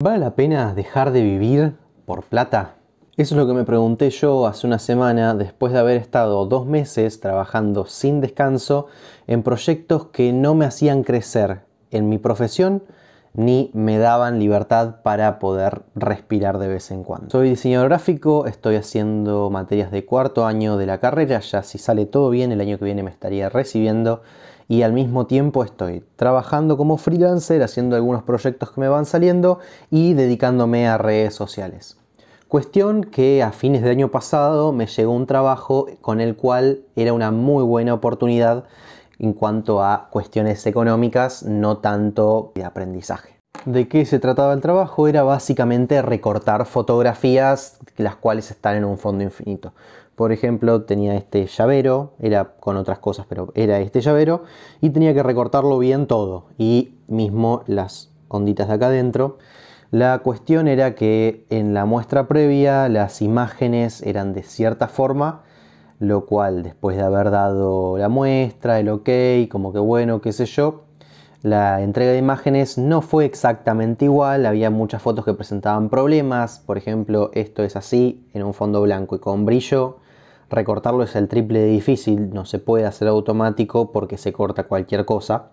¿Vale la pena dejar de vivir por plata? Eso es lo que me pregunté yo hace una semana después de haber estado dos meses trabajando sin descanso en proyectos que no me hacían crecer en mi profesión ni me daban libertad para poder respirar de vez en cuando. Soy diseñador gráfico, estoy haciendo materias de cuarto año de la carrera, ya si sale todo bien el año que viene me estaría recibiendo y al mismo tiempo estoy trabajando como freelancer, haciendo algunos proyectos que me van saliendo y dedicándome a redes sociales. Cuestión que a fines de año pasado me llegó un trabajo con el cual era una muy buena oportunidad en cuanto a cuestiones económicas, no tanto de aprendizaje. ¿De qué se trataba el trabajo? Era básicamente recortar fotografías las cuales están en un fondo infinito. Por ejemplo, tenía este llavero, era con otras cosas, pero era este llavero, y tenía que recortarlo bien todo, y mismo las onditas de acá adentro. La cuestión era que en la muestra previa las imágenes eran de cierta forma, lo cual después de haber dado la muestra, el ok, como que bueno, qué sé yo, la entrega de imágenes no fue exactamente igual, había muchas fotos que presentaban problemas, por ejemplo, esto es así en un fondo blanco y con brillo, recortarlo es el triple de difícil, no se puede hacer automático porque se corta cualquier cosa,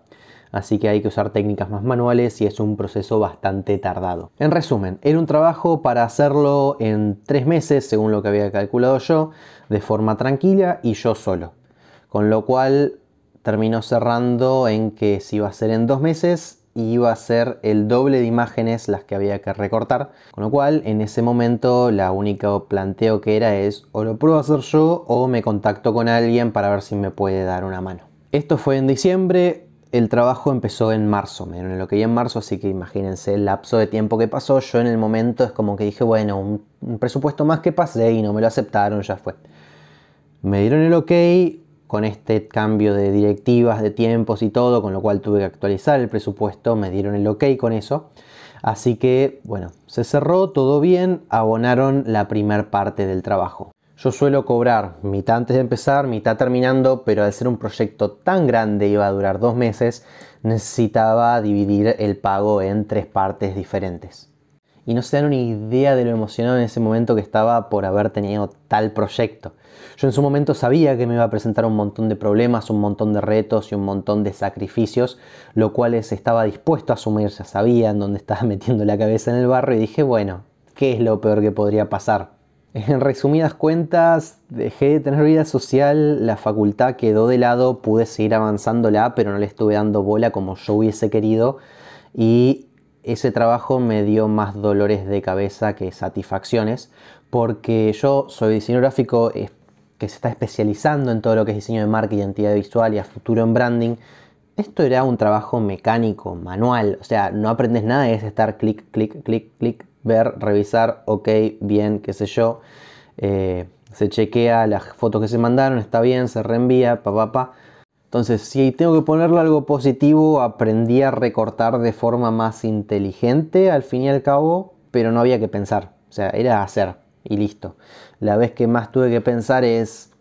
así que hay que usar técnicas más manuales y es un proceso bastante tardado. En resumen, era un trabajo para hacerlo en tres meses, según lo que había calculado yo, de forma tranquila y yo solo, con lo cual terminó cerrando en que si iba a ser en dos meses y iba a ser el doble de imágenes las que había que recortar. Con lo cual, en ese momento, la única planteo que era es o lo pruebo a hacer yo o me contacto con alguien para ver si me puede dar una mano. Esto fue en diciembre, el trabajo empezó en marzo, me dieron lo que en marzo, así que imagínense el lapso de tiempo que pasó. Yo en el momento es como que dije, bueno, un, un presupuesto más que pasé y no me lo aceptaron, ya fue. Me dieron el ok, con este cambio de directivas, de tiempos y todo, con lo cual tuve que actualizar el presupuesto, me dieron el ok con eso. Así que, bueno, se cerró, todo bien, abonaron la primer parte del trabajo. Yo suelo cobrar mitad antes de empezar, mitad terminando, pero al ser un proyecto tan grande, iba a durar dos meses, necesitaba dividir el pago en tres partes diferentes y no se dan una idea de lo emocionado en ese momento que estaba por haber tenido tal proyecto. Yo en su momento sabía que me iba a presentar un montón de problemas, un montón de retos y un montón de sacrificios, lo cual estaba dispuesto a asumir, ya sabía en dónde estaba metiendo la cabeza en el barro y dije, bueno, ¿qué es lo peor que podría pasar? En resumidas cuentas, dejé de tener vida social, la facultad quedó de lado, pude seguir avanzándola, pero no le estuve dando bola como yo hubiese querido y ese trabajo me dio más dolores de cabeza que satisfacciones, porque yo soy diseñador gráfico que se está especializando en todo lo que es diseño de marca, identidad visual y a futuro en branding. Esto era un trabajo mecánico, manual, o sea, no aprendes nada, es estar clic, clic, clic, clic, ver, revisar, ok, bien, qué sé yo. Eh, se chequea las fotos que se mandaron, está bien, se reenvía, pa, pa, Pa. Entonces, si tengo que ponerle algo positivo, aprendí a recortar de forma más inteligente al fin y al cabo, pero no había que pensar. O sea, era hacer y listo. La vez que más tuve que pensar es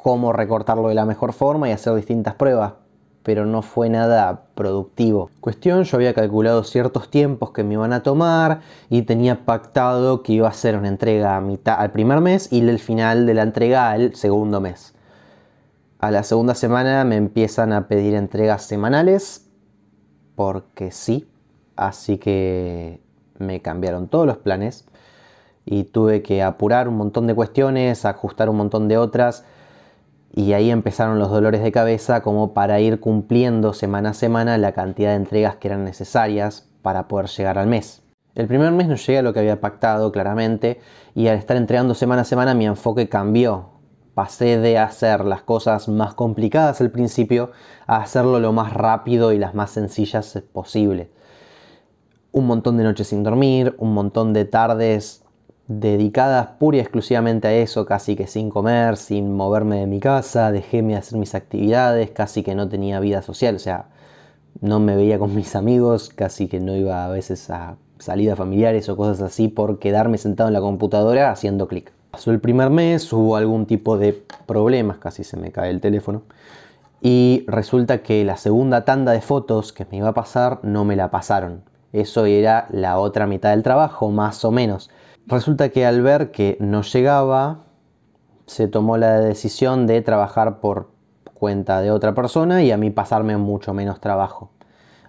cómo recortarlo de la mejor forma y hacer distintas pruebas, pero no fue nada productivo. Cuestión, yo había calculado ciertos tiempos que me iban a tomar y tenía pactado que iba a hacer una entrega a mitad, al primer mes y el final de la entrega al segundo mes. A la segunda semana me empiezan a pedir entregas semanales, porque sí, así que me cambiaron todos los planes y tuve que apurar un montón de cuestiones, ajustar un montón de otras y ahí empezaron los dolores de cabeza como para ir cumpliendo semana a semana la cantidad de entregas que eran necesarias para poder llegar al mes. El primer mes no llegué a lo que había pactado claramente y al estar entregando semana a semana mi enfoque cambió pasé de hacer las cosas más complicadas al principio a hacerlo lo más rápido y las más sencillas posible. Un montón de noches sin dormir, un montón de tardes dedicadas pura y exclusivamente a eso, casi que sin comer, sin moverme de mi casa, dejéme hacer mis actividades, casi que no tenía vida social, o sea, no me veía con mis amigos, casi que no iba a veces a salidas familiares o cosas así por quedarme sentado en la computadora haciendo clic. Pasó el primer mes, hubo algún tipo de problemas, casi se me cae el teléfono. Y resulta que la segunda tanda de fotos que me iba a pasar no me la pasaron. Eso era la otra mitad del trabajo, más o menos. Resulta que al ver que no llegaba, se tomó la decisión de trabajar por cuenta de otra persona y a mí pasarme mucho menos trabajo.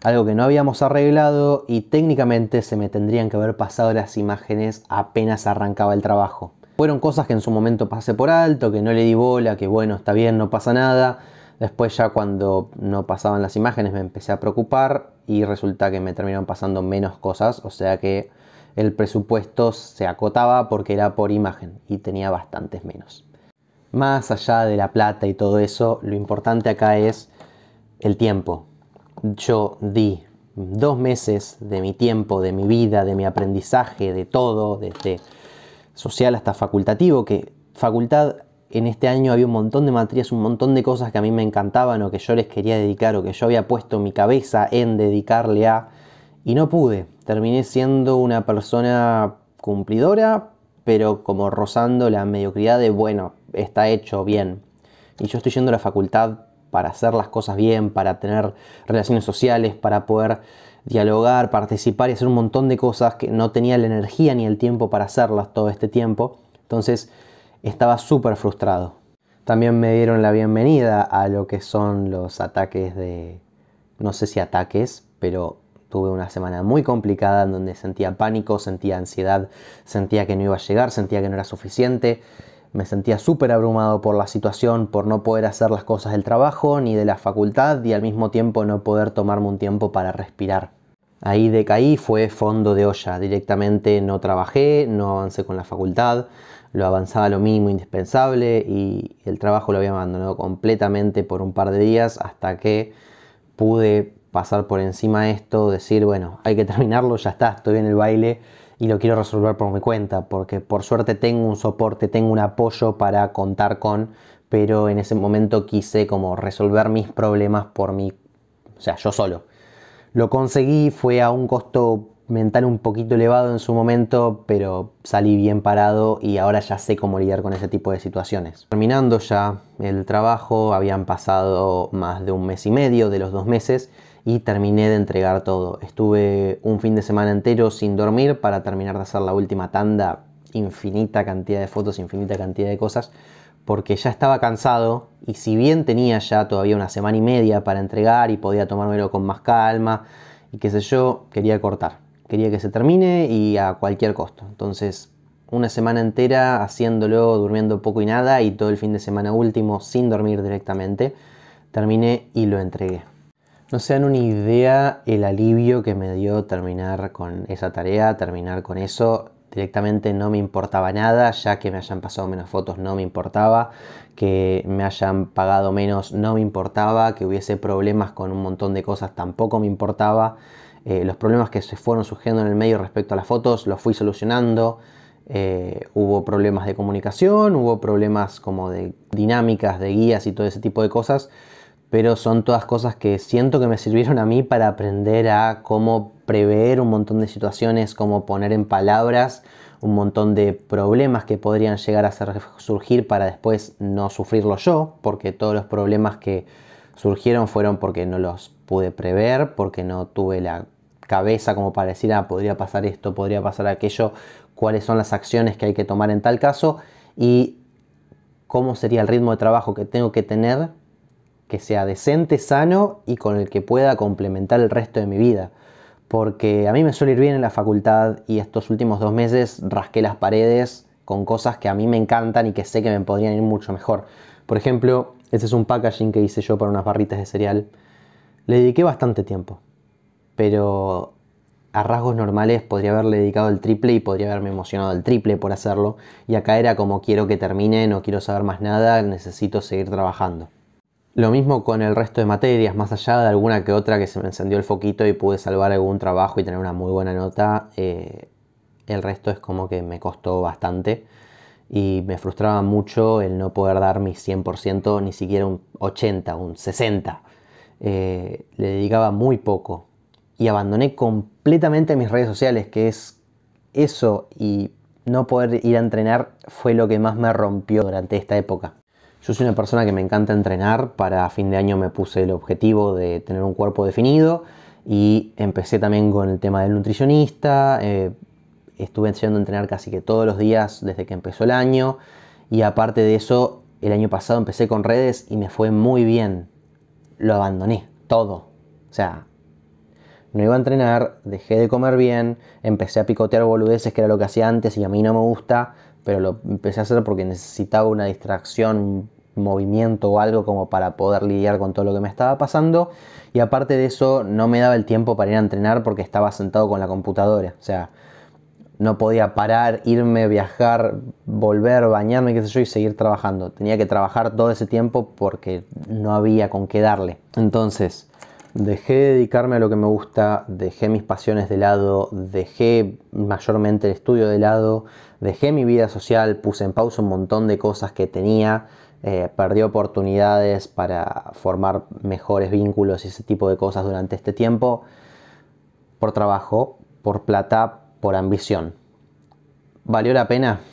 Algo que no habíamos arreglado y técnicamente se me tendrían que haber pasado las imágenes apenas arrancaba el trabajo. Fueron cosas que en su momento pasé por alto, que no le di bola, que bueno, está bien, no pasa nada. Después ya cuando no pasaban las imágenes me empecé a preocupar y resulta que me terminaron pasando menos cosas, o sea que el presupuesto se acotaba porque era por imagen y tenía bastantes menos. Más allá de la plata y todo eso, lo importante acá es el tiempo. Yo di dos meses de mi tiempo, de mi vida, de mi aprendizaje, de todo, desde social hasta facultativo, que facultad en este año había un montón de materias, un montón de cosas que a mí me encantaban o que yo les quería dedicar o que yo había puesto mi cabeza en dedicarle a... Y no pude. Terminé siendo una persona cumplidora, pero como rozando la mediocridad de, bueno, está hecho bien. Y yo estoy yendo a la facultad para hacer las cosas bien, para tener relaciones sociales, para poder dialogar, participar y hacer un montón de cosas que no tenía la energía ni el tiempo para hacerlas todo este tiempo. Entonces estaba súper frustrado. También me dieron la bienvenida a lo que son los ataques de, no sé si ataques, pero tuve una semana muy complicada en donde sentía pánico, sentía ansiedad, sentía que no iba a llegar, sentía que no era suficiente me sentía súper abrumado por la situación, por no poder hacer las cosas del trabajo ni de la facultad y al mismo tiempo no poder tomarme un tiempo para respirar. Ahí decaí, fue fondo de olla. Directamente no trabajé, no avancé con la facultad, lo avanzaba lo mínimo indispensable y el trabajo lo había abandonado completamente por un par de días hasta que pude pasar por encima esto, decir, bueno, hay que terminarlo, ya está, estoy en el baile y lo quiero resolver por mi cuenta, porque por suerte tengo un soporte, tengo un apoyo para contar con, pero en ese momento quise como resolver mis problemas por mí, o sea, yo solo. Lo conseguí, fue a un costo mental un poquito elevado en su momento, pero salí bien parado y ahora ya sé cómo lidiar con ese tipo de situaciones. Terminando ya el trabajo, habían pasado más de un mes y medio de los dos meses y terminé de entregar todo. Estuve un fin de semana entero sin dormir para terminar de hacer la última tanda, infinita cantidad de fotos, infinita cantidad de cosas, porque ya estaba cansado y si bien tenía ya todavía una semana y media para entregar y podía tomármelo con más calma y qué sé yo, quería cortar. Quería que se termine y a cualquier costo. Entonces, una semana entera haciéndolo, durmiendo poco y nada y todo el fin de semana último sin dormir directamente, terminé y lo entregué. No se dan una idea el alivio que me dio terminar con esa tarea, terminar con eso. Directamente no me importaba nada, ya que me hayan pasado menos fotos no me importaba, que me hayan pagado menos no me importaba, que hubiese problemas con un montón de cosas tampoco me importaba. Eh, los problemas que se fueron surgiendo en el medio respecto a las fotos los fui solucionando. Eh, hubo problemas de comunicación, hubo problemas como de dinámicas, de guías y todo ese tipo de cosas pero son todas cosas que siento que me sirvieron a mí para aprender a cómo prever un montón de situaciones, cómo poner en palabras un montón de problemas que podrían llegar a surgir para después no sufrirlo yo, porque todos los problemas que surgieron fueron porque no los pude prever, porque no tuve la cabeza como para decir, ah, podría pasar esto, podría pasar aquello, cuáles son las acciones que hay que tomar en tal caso y cómo sería el ritmo de trabajo que tengo que tener que sea decente, sano y con el que pueda complementar el resto de mi vida. Porque a mí me suele ir bien en la facultad y estos últimos dos meses rasqué las paredes con cosas que a mí me encantan y que sé que me podrían ir mucho mejor. Por ejemplo, ese es un packaging que hice yo para unas barritas de cereal. Le dediqué bastante tiempo, pero a rasgos normales podría haberle dedicado el triple y podría haberme emocionado el triple por hacerlo. Y acá era como quiero que termine, no quiero saber más nada, necesito seguir trabajando. Lo mismo con el resto de materias, más allá de alguna que otra que se me encendió el foquito y pude salvar algún trabajo y tener una muy buena nota, eh, el resto es como que me costó bastante y me frustraba mucho el no poder dar mi 100%, ni siquiera un 80, un 60. Eh, le dedicaba muy poco y abandoné completamente mis redes sociales, que es eso y no poder ir a entrenar fue lo que más me rompió durante esta época. Yo soy una persona que me encanta entrenar, para fin de año me puse el objetivo de tener un cuerpo definido y empecé también con el tema del nutricionista, eh, estuve enseñando a entrenar casi que todos los días desde que empezó el año y aparte de eso, el año pasado empecé con redes y me fue muy bien, lo abandoné, todo, o sea, no iba a entrenar, dejé de comer bien, empecé a picotear boludeces que era lo que hacía antes y a mí no me gusta, pero lo empecé a hacer porque necesitaba una distracción movimiento o algo como para poder lidiar con todo lo que me estaba pasando. Y aparte de eso, no me daba el tiempo para ir a entrenar porque estaba sentado con la computadora. O sea, no podía parar, irme, viajar, volver, bañarme, qué sé yo, y seguir trabajando. Tenía que trabajar todo ese tiempo porque no había con qué darle. Entonces, dejé de dedicarme a lo que me gusta, dejé mis pasiones de lado, dejé mayormente el estudio de lado, dejé mi vida social, puse en pausa un montón de cosas que tenía eh, perdió oportunidades para formar mejores vínculos y ese tipo de cosas durante este tiempo, por trabajo, por plata, por ambición. ¿Valió la pena?